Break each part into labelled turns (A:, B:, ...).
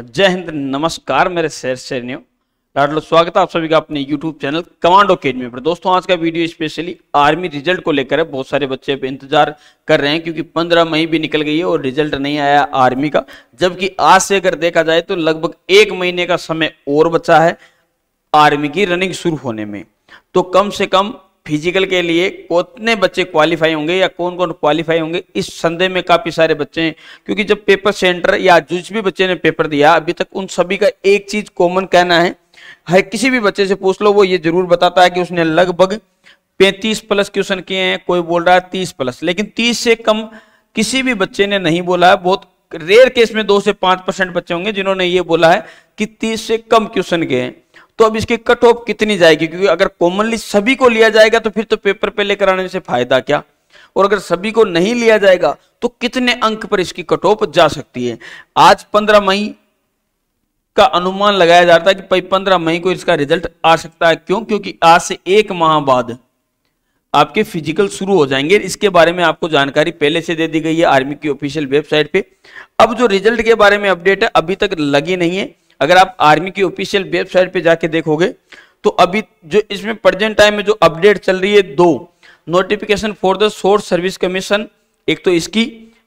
A: जय हिंद नमस्कार मेरे शेर शेरनियों लाडलो स्वागत है आप सभी का अपने YouTube चैनल कमांडो अकेडमी पर दोस्तों आज का वीडियो स्पेशली आर्मी रिजल्ट को लेकर है बहुत सारे बच्चे इंतजार कर रहे हैं क्योंकि 15 मई भी निकल गई है और रिजल्ट नहीं आया आर्मी का जबकि आज से अगर देखा जाए तो लगभग एक महीने का समय और बचा है आर्मी की रनिंग शुरू होने में तो कम से कम फिजिकल के लिए कितने बच्चे क्वालिफाई होंगे या कौन कौन क्वालिफाई होंगे इस संदेह में काफी सारे बच्चे हैं क्योंकि जब पेपर सेंटर या जिस भी बच्चे ने पेपर दिया अभी तक उन सभी का एक चीज कॉमन कहना है हर किसी भी बच्चे से पूछ लो वो ये जरूर बताता है कि उसने लगभग पैंतीस प्लस क्वेश्चन किए हैं कोई बोल रहा है तीस प्लस लेकिन तीस से कम किसी भी बच्चे ने नहीं बोला है बहुत रेयर केस में दो से पांच परसेंट बच्चे होंगे जिन्होंने ये बोला है कि तीस से कम क्वेश्चन किए हैं तो अब इसकी कट ऑफ कितनी जाएगी क्योंकि अगर कॉमनली सभी को लिया जाएगा तो फिर तो पेपर पे लेकर आने से फायदा क्या और अगर सभी को नहीं लिया जाएगा तो कितने अंक पर इसकी कट ऑफ जा सकती है आज पंद्रह मई का अनुमान लगाया जाता है कि पंद्रह मई को इसका रिजल्ट आ सकता है क्यों क्योंकि आज से एक माह बाद आपके फिजिकल शुरू हो जाएंगे इसके बारे में आपको जानकारी पहले से दे दी गई है आर्मी की ऑफिशियल वेबसाइट पे अब जो रिजल्ट के बारे में अपडेट है अभी तक लगी नहीं है अगर आप आर्मी की ऑफिशियल वेबसाइट पे जाके देखोगे तो अभी जो इसमें प्रेजेंट टाइम में जो अपडेट चल रही है दो notification for the source service commission एक तो इसकी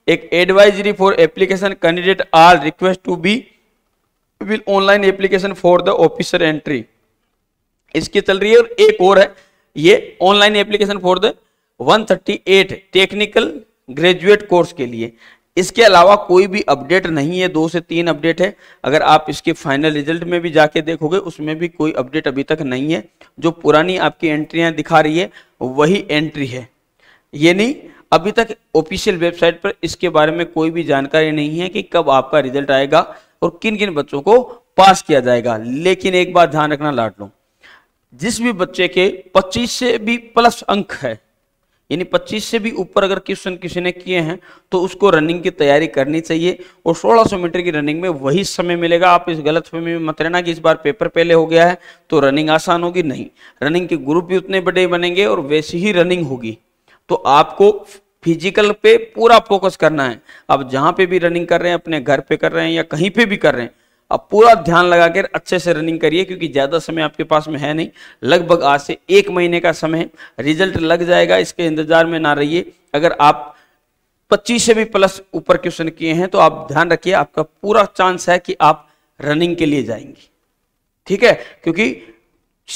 A: एक advisory for application candidate are request to be will online application for the officer entry इसकी चल रही है और एक और है ये online application for the 138 technical graduate course के लिए इसके अलावा कोई भी अपडेट नहीं है दो से तीन अपडेट है अगर आप इसके फाइनल रिजल्ट में भी जाके देखोगे उसमें भी कोई अपडेट अभी तक नहीं है जो पुरानी आपकी एंट्रियां दिखा रही है वही एंट्री है ये नहीं अभी तक ऑफिशियल वेबसाइट पर इसके बारे में कोई भी जानकारी नहीं है कि कब आपका रिजल्ट आएगा और किन किन बच्चों को पास किया जाएगा लेकिन एक बात ध्यान रखना लाट लो जिस भी बच्चे के पच्चीस से भी प्लस अंक है यानी 25 से भी ऊपर अगर क्वेश्चन किसी ने किए हैं तो उसको रनिंग की तैयारी करनी चाहिए और 1600 मीटर की रनिंग में वही समय मिलेगा आप इस गलत फहमी में मत रहना कि इस बार पेपर पहले हो गया है तो रनिंग आसान होगी नहीं रनिंग के ग्रुप भी उतने बड़े बनेंगे और वैसी ही रनिंग होगी तो आपको फिजिकल पे पूरा फोकस करना है आप जहाँ पे भी रनिंग कर रहे हैं अपने घर पे कर रहे हैं या कहीं पे भी कर रहे हैं अब पूरा ध्यान लगाकर अच्छे से रनिंग करिए क्योंकि ज़्यादा समय आपके पास में है नहीं लगभग आज से एक महीने का समय रिजल्ट लग जाएगा इसके इंतजार में ना रहिए अगर आप पच्चीस से भी प्लस ऊपर क्वेश्चन किए हैं तो आप ध्यान रखिए आपका पूरा चांस है कि आप रनिंग के लिए जाएंगे ठीक है क्योंकि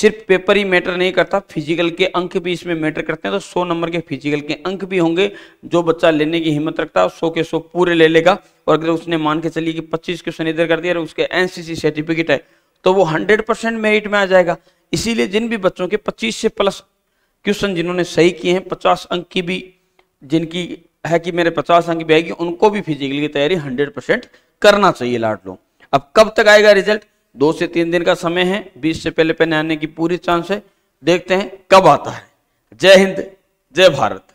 A: सिर्फ पेपर ही मैटर नहीं करता फिजिकल के अंक भी इसमें मैटर करते हैं तो सौ नंबर के फिजिकल के अंक भी होंगे जो बच्चा लेने की हिम्मत रखता है सौ के सौ पूरे ले लेगा और अगर उसने मान के चलिए कि पच्चीस क्वेश्चन इधर कर दिया और उसके एनसीसी सर्टिफिकेट है तो वो हंड्रेड परसेंट मेरिट में आ जाएगा इसीलिए जिन भी बच्चों के पच्चीस से प्लस क्वेश्चन जिन्होंने सही किए हैं पचास अंक की भी जिनकी है कि मेरे पचास अंक भी आएगी उनको भी फिजिकल की तैयारी हंड्रेड परसेंट करना चाहिए लाट लो अब कब तक आएगा रिजल्ट दो से तीन दिन का समय है बीस से पहले पहने आने की पूरी चांस है देखते हैं कब आता है जय हिंद जय भारत